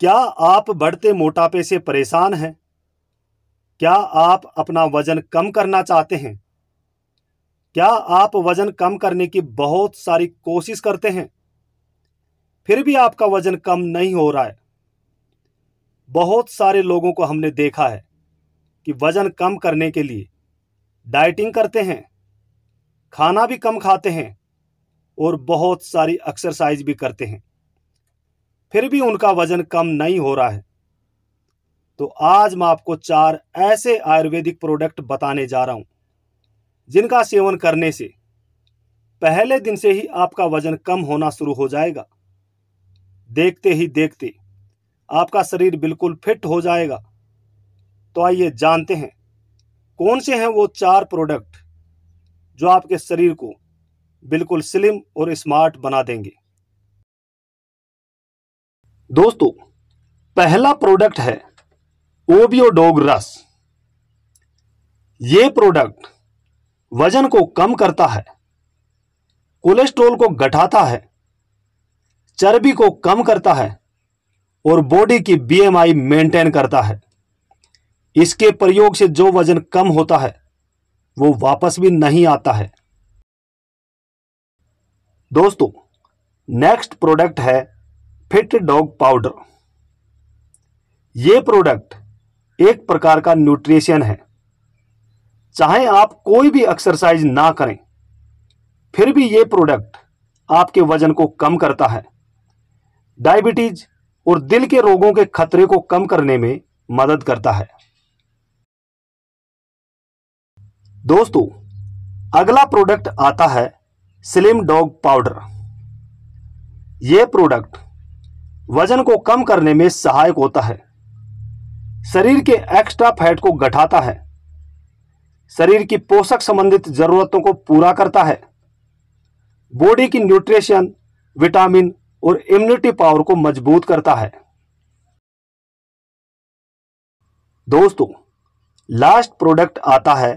क्या आप बढ़ते मोटापे से परेशान हैं क्या आप अपना वजन कम करना चाहते हैं क्या आप वजन कम करने की बहुत सारी कोशिश करते हैं फिर भी आपका वजन कम नहीं हो रहा है बहुत सारे लोगों को हमने देखा है कि वजन कम करने के लिए डाइटिंग करते हैं खाना भी कम खाते हैं और बहुत सारी एक्सरसाइज भी करते हैं फिर भी उनका वजन कम नहीं हो रहा है तो आज मैं आपको चार ऐसे आयुर्वेदिक प्रोडक्ट बताने जा रहा हूं जिनका सेवन करने से पहले दिन से ही आपका वजन कम होना शुरू हो जाएगा देखते ही देखते आपका शरीर बिल्कुल फिट हो जाएगा तो आइए जानते हैं कौन से हैं वो चार प्रोडक्ट जो आपके शरीर को बिल्कुल स्लिम और स्मार्ट बना देंगे दोस्तों पहला प्रोडक्ट है ओबियोडोग रस ये प्रोडक्ट वजन को कम करता है कोलेस्ट्रोल को घटाता है चर्बी को कम करता है और बॉडी की बीएमआई मेंटेन करता है इसके प्रयोग से जो वजन कम होता है वो वापस भी नहीं आता है दोस्तों नेक्स्ट प्रोडक्ट है फिट डॉग पाउडर ये प्रोडक्ट एक प्रकार का न्यूट्रिशन है चाहे आप कोई भी एक्सरसाइज ना करें फिर भी ये प्रोडक्ट आपके वजन को कम करता है डायबिटीज और दिल के रोगों के खतरे को कम करने में मदद करता है दोस्तों अगला प्रोडक्ट आता है स्लिम डॉग पाउडर यह प्रोडक्ट वजन को कम करने में सहायक होता है शरीर के एक्स्ट्रा फैट को घटाता है शरीर की पोषक संबंधित जरूरतों को पूरा करता है बॉडी की न्यूट्रिशन विटामिन और इम्यूनिटी पावर को मजबूत करता है दोस्तों लास्ट प्रोडक्ट आता है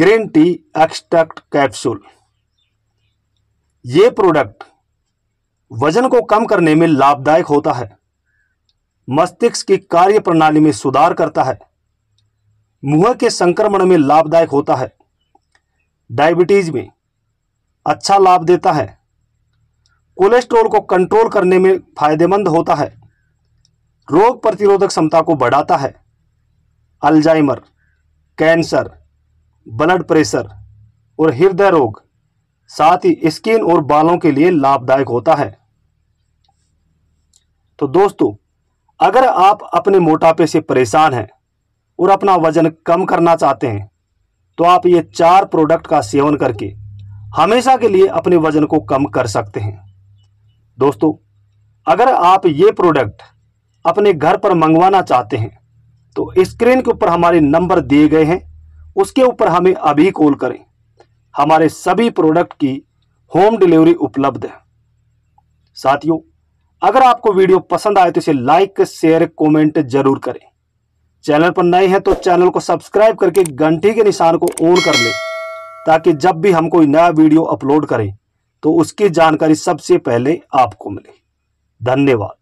ग्रीन टी एक्सट्रैक्ट कैप्सूल ये प्रोडक्ट वजन को कम करने में लाभदायक होता है मस्तिष्क की कार्य प्रणाली में सुधार करता है मुंह के संक्रमण में लाभदायक होता है डायबिटीज में अच्छा लाभ देता है कोलेस्ट्रॉल को कंट्रोल करने में फायदेमंद होता है रोग प्रतिरोधक क्षमता को बढ़ाता है अल्जाइमर कैंसर ब्लड प्रेशर और हृदय रोग साथ ही स्किन और बालों के लिए लाभदायक होता है तो दोस्तों अगर आप अपने मोटापे से परेशान हैं और अपना वजन कम करना चाहते हैं तो आप ये चार प्रोडक्ट का सेवन करके हमेशा के लिए अपने वजन को कम कर सकते हैं दोस्तों अगर आप ये प्रोडक्ट अपने घर पर मंगवाना चाहते हैं तो स्क्रीन के ऊपर हमारे नंबर दिए गए हैं उसके ऊपर हमें अभी कॉल करें हमारे सभी प्रोडक्ट की होम डिलीवरी उपलब्ध है साथियों अगर आपको वीडियो पसंद आए तो इसे लाइक शेयर कमेंट जरूर करें चैनल पर नए हैं तो चैनल को सब्सक्राइब करके घंटी के निशान को ऑन कर लें ताकि जब भी हम कोई नया वीडियो अपलोड करें तो उसकी जानकारी सबसे पहले आपको मिले धन्यवाद